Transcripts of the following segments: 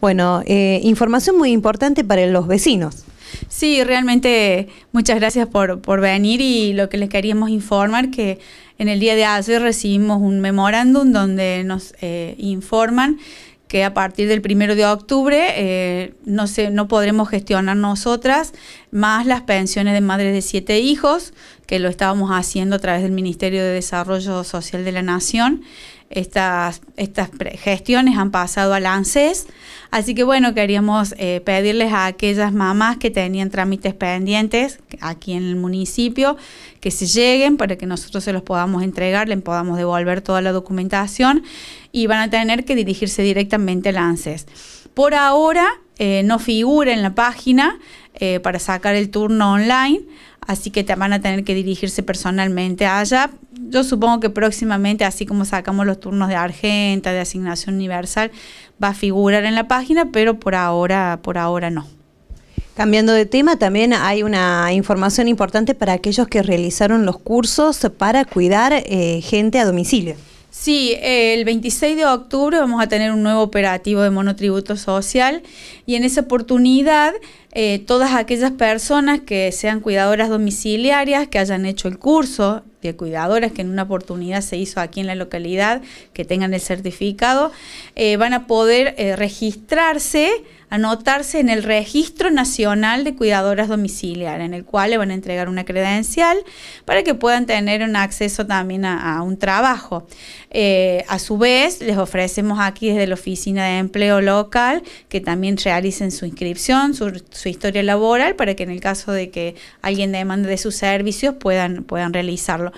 Bueno, eh, información muy importante para los vecinos. Sí, realmente muchas gracias por, venir y lo que les queríamos informar que en el día de ayer recibimos un memorándum donde nos eh, informan que a partir del primero de octubre eh, no, se, no podremos gestionar nosotras más las pensiones de madres de siete hijos, que lo estábamos haciendo a través del Ministerio de Desarrollo Social de la Nación estas, estas gestiones han pasado al ANSES. Así que bueno, queríamos eh, pedirles a aquellas mamás que tenían trámites pendientes aquí en el municipio que se lleguen para que nosotros se los podamos entregar, les podamos devolver toda la documentación y van a tener que dirigirse directamente al ANSES. Por ahora eh, no figura en la página eh, para sacar el turno online, así que te van a tener que dirigirse personalmente allá yo supongo que próximamente, así como sacamos los turnos de Argenta, de Asignación Universal, va a figurar en la página, pero por ahora, por ahora no. Cambiando de tema, también hay una información importante para aquellos que realizaron los cursos para cuidar eh, gente a domicilio. Sí, el 26 de octubre vamos a tener un nuevo operativo de monotributo social y en esa oportunidad eh, todas aquellas personas que sean cuidadoras domiciliarias, que hayan hecho el curso de cuidadoras que en una oportunidad se hizo aquí en la localidad, que tengan el certificado, eh, van a poder eh, registrarse anotarse en el Registro Nacional de Cuidadoras Domiciliarias, en el cual le van a entregar una credencial para que puedan tener un acceso también a, un trabajo. Eh, a su vez, les ofrecemos aquí desde la Oficina de Empleo Local que también realicen su inscripción, su, historia laboral, para que en el caso de que alguien demande de sus servicios puedan, puedan realizarlo.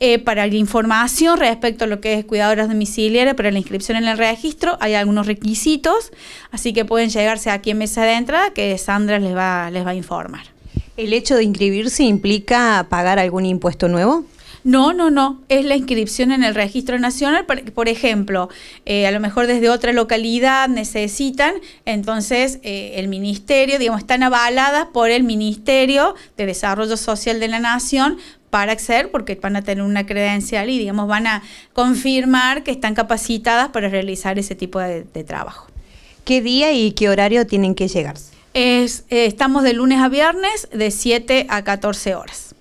Eh, para la información respecto a lo que es cuidadoras domiciliarias, para la inscripción en el registro, hay algunos requisitos, así que pueden llegar aquí en Mesa de Entrada, que Sandra les va, les va a informar. ¿El hecho de inscribirse implica pagar algún impuesto nuevo? No, no, no. Es la inscripción en el registro nacional. Por, por ejemplo, eh, a lo mejor desde otra localidad necesitan, entonces eh, el ministerio, digamos, están avaladas por el Ministerio de Desarrollo Social de la Nación para acceder porque van a tener una credencial y, digamos, van a confirmar que están capacitadas para realizar ese tipo de trabajo. ¿Qué día y qué horario tienen que llegar? Es, eh, estamos de lunes a viernes de 7 a 14 horas.